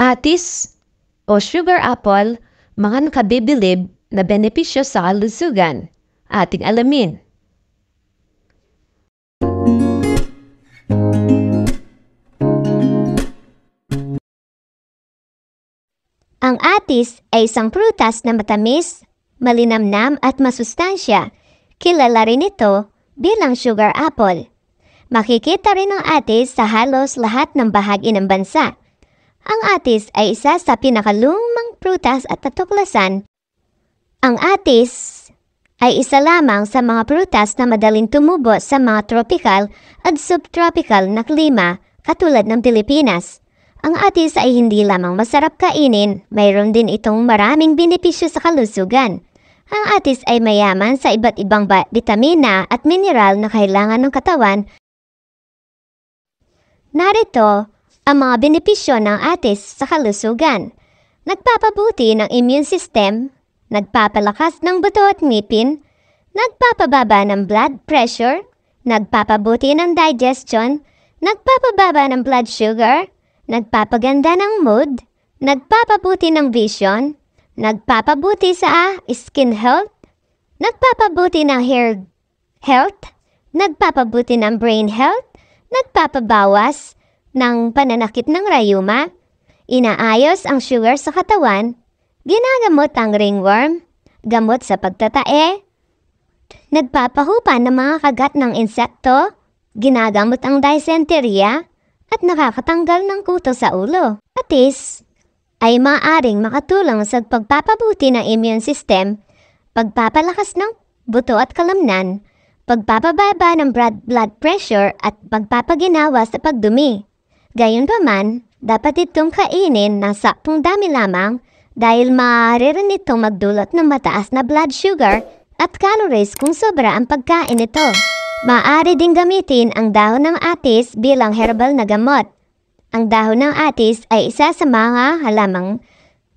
atis o sugar apple, mga nakabibilib na benepisyo sa lusugan. Ating alamin. Ang atis ay isang prutas na matamis, malinamnam at masustansya. Kilala rin ito bilang sugar apple. Makikita rin ang atis sa halos lahat ng bahagi ng bansa ang atis ay isa sa pinakalumang prutas at natuklasan. Ang atis ay isa lamang sa mga prutas na madaling tumubo sa mga tropical at subtropical na klima katulad ng Pilipinas. Ang atis ay hindi lamang masarap kainin, mayroon din itong maraming benepisyo sa kalusugan. Ang atis ay mayaman sa iba't ibang vitamina at mineral na kailangan ng katawan. Narito ang mga benepisyo ng atis sa kalusugan. Nagpapabuti ng immune system, nagpapalakas ng buto at ngipin, nagpapababa ng blood pressure, nagpapabuti ng digestion, nagpapababa ng blood sugar, nagpapaganda ng mood, nagpapabuti ng vision, nagpapabuti sa ah, skin health, nagpapabuti ng hair health, nagpapabuti ng brain health, nagpapabawas, ng pananakit ng rayuma, inaayos ang sugar sa katawan, ginagamot ang ringworm, gamot sa pagtatae, nagpapahupa ng mga kagat ng insekto, ginagamot ang dysenteria, at nakakatanggal ng kuto sa ulo. Atis ay maaaring makatulong sa pagpapabuti ng immune system, pagpapalakas ng buto at kalamnan, pagpapababa ng blood pressure at pagpapaginawa sa pagdumi. Gayunpaman, dapat itong kainin ng saktong dami lamang dahil maaari rin itong magdulot ng mataas na blood sugar at calories kung sobra ang pagkain nito. Maaari ding gamitin ang dahon ng atis bilang herbal na gamot. Ang dahon ng atis ay isa sa mga halamang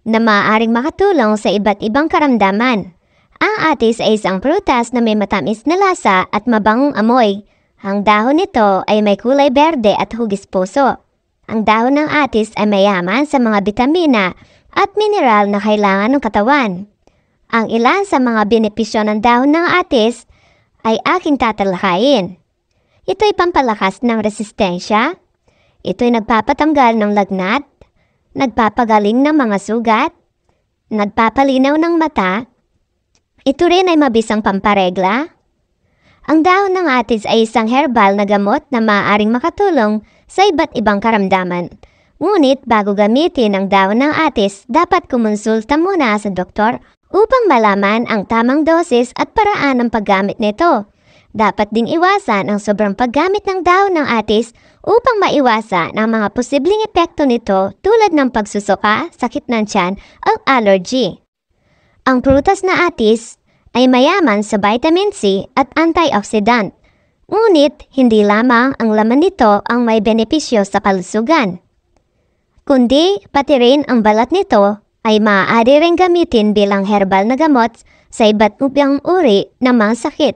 na maaaring makatulong sa iba't ibang karamdaman. Ang atis ay isang prutas na may matamis na lasa at mabangong amoy. Ang dahon nito ay may kulay berde at hugis puso. Ang dahon ng atis ay mayaman sa mga bitamina at mineral na kailangan ng katawan. Ang ilan sa mga benepisyo ng dahon ng atis ay aking tatalakayin. Ito'y pampalakas ng resistensya, ito'y nagpapatanggal ng lagnat, nagpapagaling ng mga sugat, nagpapalinaw ng mata, ito rin ay mabisang pamparegla, ang dahon ng atis ay isang herbal na gamot na maaaring makatulong sa iba't ibang karamdaman. Ngunit bago gamitin ang dahon ng atis, dapat kumonsulta muna sa doktor upang malaman ang tamang dosis at paraan ng paggamit nito. Dapat ding iwasan ang sobrang paggamit ng dahon ng atis upang maiwasan ang mga posibleng epekto nito tulad ng pagsusuka, sakit ng tiyan, at allergy. Ang prutas na atis ay mayaman sa vitamin C at antioxidant. Ngunit hindi lamang ang laman nito ang may benepisyo sa kalusugan. Kundi pati rin ang balat nito ay maaari rin gamitin bilang herbal na gamot sa iba't ibang uri ng mga sakit.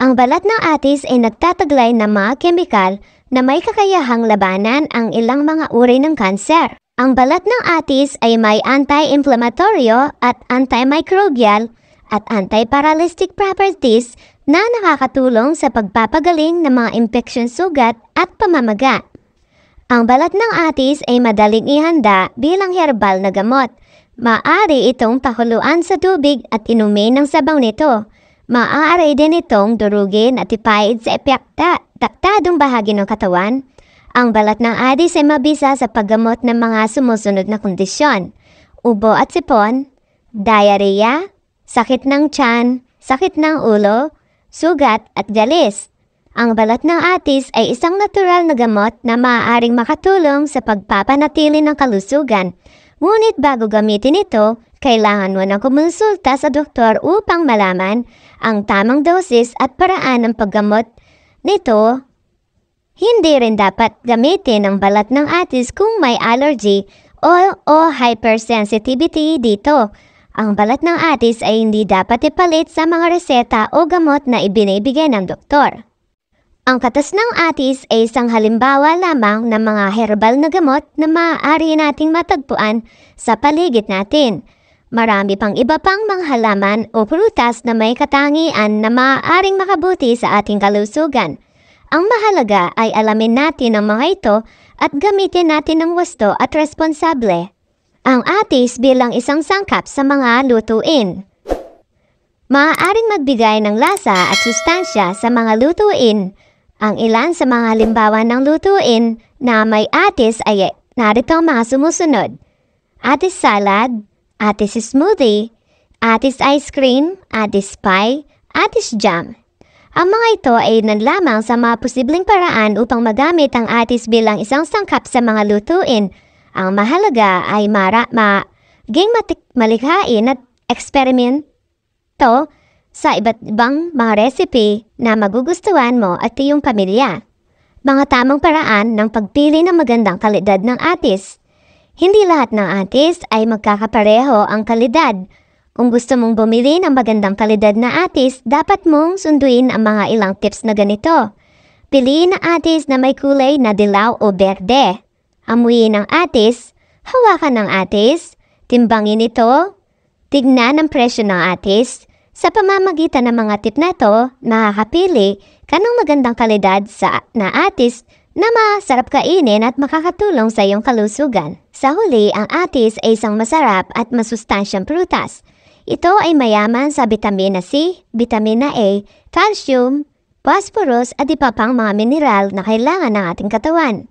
Ang balat ng atis ay nagtataglay ng mga kemikal na may kakayahang labanan ang ilang mga uri ng kanser. Ang balat ng atis ay may anti-inflammatory at antimicrobial at anti-paralytic properties na nakakatulong sa pagpapagaling ng mga infection sugat at pamamaga. Ang balat ng atis ay madaling ihanda bilang herbal na gamot. Maari itong pakuluan sa tubig at inumin ng sabaw nito. Maaari din itong durugin at ipaid sa epekta, taktadong bahagi ng katawan. Ang balat ng atis ay mabisa sa paggamot ng mga sumusunod na kondisyon. Ubo at sipon, diarrhea, sakit ng tiyan, sakit ng ulo, sugat at jalis. Ang balat ng atis ay isang natural na gamot na maaaring makatulong sa pagpapanatili ng kalusugan. Ngunit bago gamitin ito, kailangan mo ng kumonsulta sa doktor upang malaman ang tamang dosis at paraan ng paggamot nito. Hindi rin dapat gamitin ang balat ng atis kung may allergy o, o hypersensitivity dito ang balat ng atis ay hindi dapat ipalit sa mga reseta o gamot na ibinibigay ng doktor. Ang katas ng atis ay isang halimbawa lamang ng mga herbal na gamot na maaari nating matagpuan sa paligid natin. Marami pang iba pang mga halaman o prutas na may katangian na maaaring makabuti sa ating kalusugan. Ang mahalaga ay alamin natin ang mga ito at gamitin natin ng wasto at responsable ang atis bilang isang sangkap sa mga lutuin. Maaaring magbigay ng lasa at sustansya sa mga lutuin. Ang ilan sa mga halimbawa ng lutuin na may atis ay narito ang mga sumusunod. Atis salad, atis smoothie, atis ice cream, atis pie, atis jam. Ang mga ito ay nanlamang sa mga posibleng paraan upang magamit ang atis bilang isang sangkap sa mga lutuin ang mahalaga ay mara, ging matik, malikhain at to sa iba't ibang mga recipe na magugustuhan mo at iyong pamilya. Mga tamang paraan ng pagpili ng magandang kalidad ng atis. Hindi lahat ng atis ay magkakapareho ang kalidad. Kung gusto mong bumili ng magandang kalidad na atis, dapat mong sunduin ang mga ilang tips na ganito. Piliin ang atis na may kulay na dilaw o berde. Amuyin ang atis, hawakan ang atis, timbangin ito, tignan ang presyo ng atis. Sa pamamagitan ng mga tip na ito, makakapili ka ng magandang kalidad sa na atis na masarap kainin at makakatulong sa iyong kalusugan. Sa huli, ang atis ay isang masarap at masustansyang prutas. Ito ay mayaman sa vitamina C, vitamina A, calcium, phosphorus at iba pang mga mineral na kailangan ng ating katawan.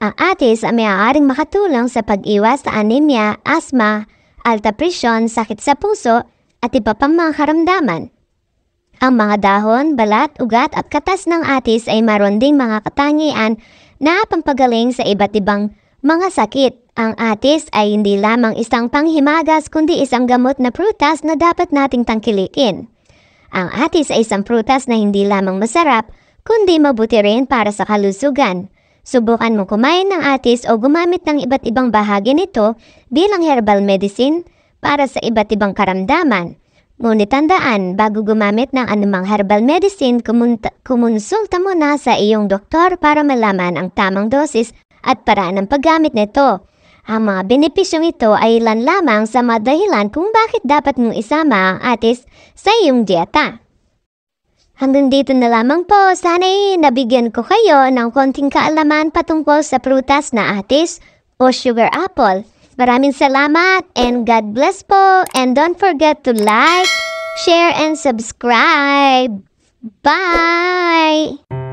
Ang atis ay maaaring makatulong sa pag-iwas sa anemia, asma, alta presyon, sakit sa puso, at iba pang mga karamdaman. Ang mga dahon, balat, ugat at katas ng atis ay maroon ding mga katangian na pampagaling sa iba't ibang mga sakit. Ang atis ay hindi lamang isang panghimagas kundi isang gamot na prutas na dapat nating tangkilikin. Ang atis ay isang prutas na hindi lamang masarap kundi mabuti rin para sa kalusugan. Subukan mo kumain ng atis o gumamit ng iba't ibang bahagi nito bilang herbal medicine para sa iba't ibang karamdaman. Ngunit tandaan, bago gumamit ng anumang herbal medicine, kumunta, kumonsulta muna sa iyong doktor para malaman ang tamang dosis at paraan ng paggamit nito. Ang mga benepisyong ito ay ilan lamang sa madahilan kung bakit dapat mong isama ang atis sa iyong dieta. Hanggang dito na lamang po, sana'y nabigyan ko kayo ng konting kaalaman patungkol sa prutas na atis o sugar apple. Maraming salamat and God bless po and don't forget to like, share, and subscribe. Bye!